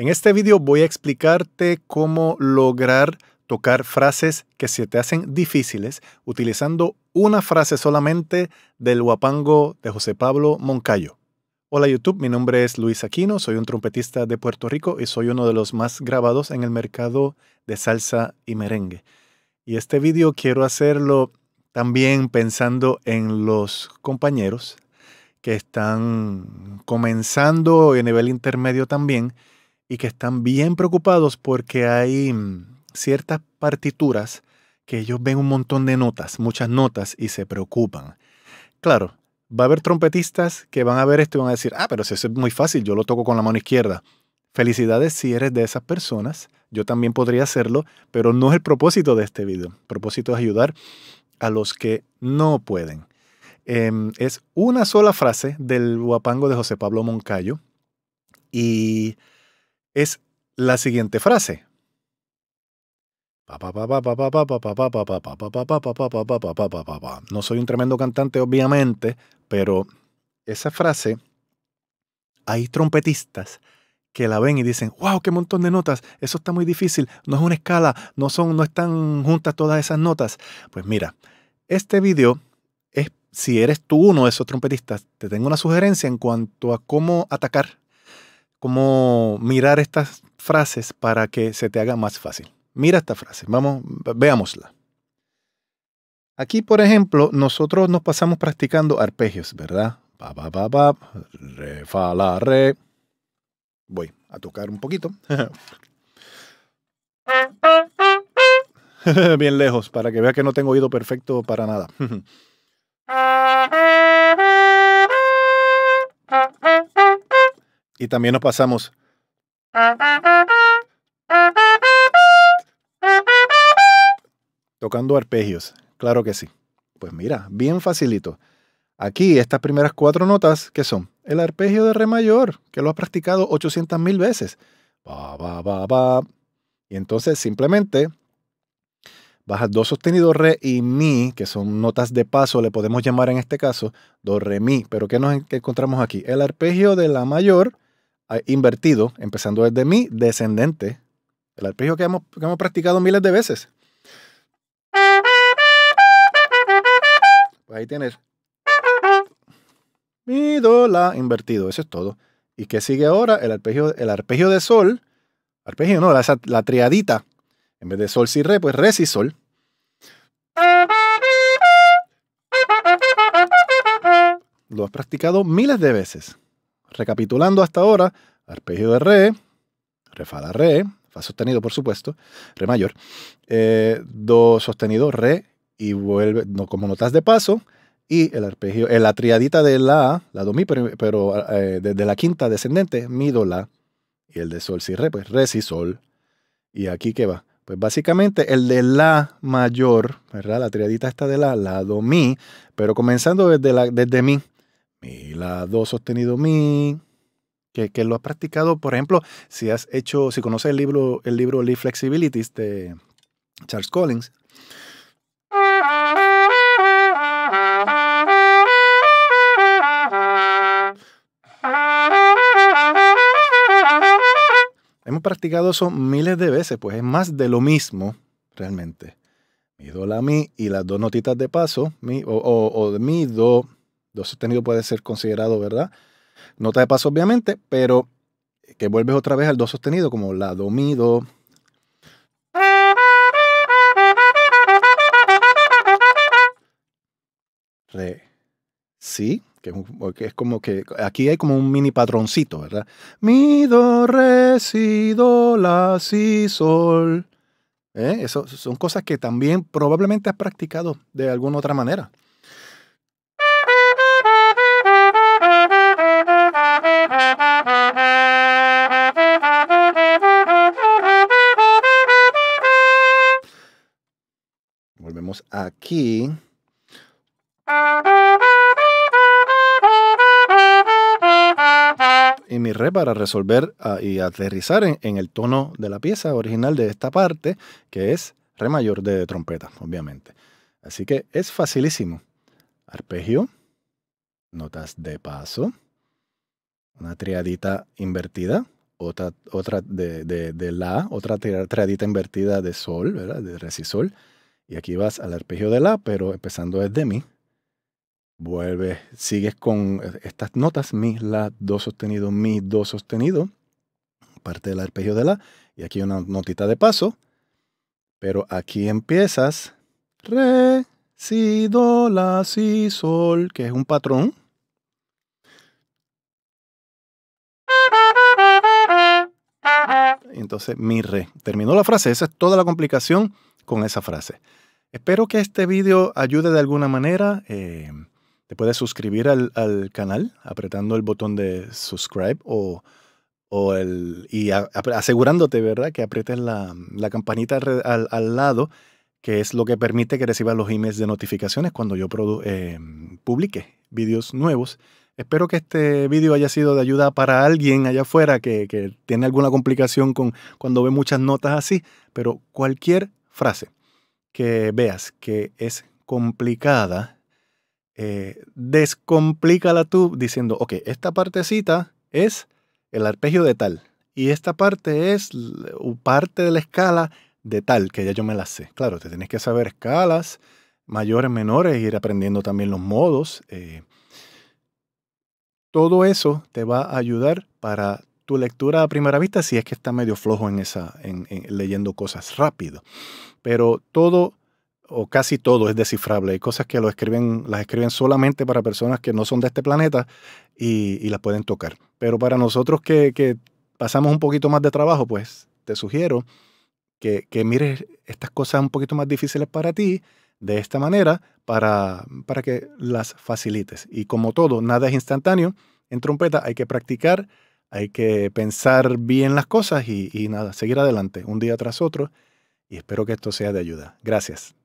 En este video voy a explicarte cómo lograr tocar frases que se te hacen difíciles utilizando una frase solamente del huapango de José Pablo Moncayo. Hola YouTube, mi nombre es Luis Aquino, soy un trompetista de Puerto Rico y soy uno de los más grabados en el mercado de salsa y merengue. Y este video quiero hacerlo también pensando en los compañeros que están comenzando a nivel intermedio también y que están bien preocupados porque hay mm, ciertas partituras que ellos ven un montón de notas, muchas notas, y se preocupan. Claro, va a haber trompetistas que van a ver esto y van a decir, ah, pero eso es muy fácil, yo lo toco con la mano izquierda. Felicidades si eres de esas personas, yo también podría hacerlo, pero no es el propósito de este video. El propósito es ayudar a los que no pueden. Em, es una sola frase del guapango de José Pablo Moncayo y es la siguiente frase. No soy un tremendo cantante, obviamente, pero esa frase, hay trompetistas que la ven y dicen, wow, qué montón de notas, eso está muy difícil, no es una escala, no, son, no están juntas todas esas notas. Pues mira, este video es, si eres tú uno de esos trompetistas, te tengo una sugerencia en cuanto a cómo atacar cómo mirar estas frases para que se te haga más fácil. Mira esta frase, vamos, veámosla. Aquí, por ejemplo, nosotros nos pasamos practicando arpegios, ¿verdad? Pa, re, fa, la, re. Voy a tocar un poquito. Bien lejos, para que vea que no tengo oído perfecto para nada. Y también nos pasamos. Tocando arpegios, claro que sí. Pues mira, bien facilito. Aquí estas primeras cuatro notas, que son el arpegio de re mayor, que lo has practicado 800.000 mil veces. Y entonces simplemente bajas do sostenido re y mi, que son notas de paso, le podemos llamar en este caso do re mi. Pero ¿qué nos encontramos aquí? El arpegio de la mayor invertido, empezando desde mi descendente, el arpegio que hemos, practicado miles de veces. Pues ahí tienes. Mi, do, la, invertido. Eso es todo. ¿Y qué sigue ahora? El arpegio, el arpegio de sol. Arpegio no, la, la triadita. En vez de sol, si, re, pues re, si, sol. Lo has practicado miles de veces. Recapitulando hasta ahora, arpegio de re, re fa la re, fa sostenido por supuesto, re mayor, eh, do sostenido re y vuelve no, como notas de paso y el arpegio, eh, la triadita de la, la do mi, pero, eh, de, la quinta descendente, mi do la y el de sol si re, pues re si sol. Y aquí qué va. Pues básicamente el de la mayor, ¿verdad? La triadita está de la, la do mi, pero comenzando desde la desde mi, mi, eh, la, do sostenido, mi, que, lo has practicado, por ejemplo, si has hecho, si conoces el libro, el libro Lee Flexibilities de Charles Collins, Hemos practicado eso miles de veces, pues es más de lo mismo realmente. Mi, do, la, mi y las dos notitas de paso, mi, o, o, o mi, do, Do sostenido puede ser considerado, ¿verdad? Nota de paso, obviamente, pero que vuelves otra vez al do sostenido, como la do mi do. Re. Sí, que es como que aquí hay como un mini patroncito, ¿verdad? Mi, do, re, si, do, la, si, sol. ¿Eh? Eso son cosas que también probablemente has practicado de alguna otra manera. para resolver ah, y aterrizar en, el tono de la pieza original de esta parte, que es re mayor de trompeta, obviamente. Así que es facilísimo. Arpegio, notas de paso, una triadita invertida, otra, otra de, la, otra triadita invertida de sol, De re si sol. Y aquí vas al arpegio de la, pero empezando desde mi, vuelves, sigues con estas notas, mi, la, do sostenido, mi, do sostenido, parte del arpegio de la, y aquí una notita de paso, pero aquí empiezas re, si, do, la, si, sol, que es un patrón. Entonces, mi re. Terminó la frase. Esa es toda la complicación con esa frase. Espero que este video ayude de alguna manera. Eh, te puedes suscribir al, canal apretando el botón de subscribe o, el, y asegurándote, ¿verdad?, que aprietes la, campanita al, lado, que es lo que permite que recibas los emails de notificaciones cuando yo eh, publique vídeos nuevos. Espero que este vídeo haya sido de ayuda para alguien allá afuera que, tiene alguna complicación con cuando ve muchas notas así, pero cualquier frase que veas que es complicada eh, descomplícala tú diciendo, ok, esta partecita es el arpegio de tal y esta parte es parte de la escala de tal, que ya yo me la sé. Claro, te tienes que saber escalas mayores, menores, ir aprendiendo también los modos. Eh. Todo eso te va a ayudar para tu lectura a primera vista si es que está medio flojo en esa, en, leyendo cosas rápido. Pero todo o casi todo es descifrable. Hay cosas que lo escriben, las escriben solamente para personas que no son de este planeta y, las pueden tocar. Pero para nosotros que, pasamos un poquito más de trabajo, pues te sugiero que, mires estas cosas un poquito más difíciles para ti de esta manera para, para que las facilites. Y como todo, nada es instantáneo. En trompeta hay que practicar, hay que pensar bien las cosas y nada, seguir adelante un día tras otro. Y espero que esto sea de ayuda. Gracias.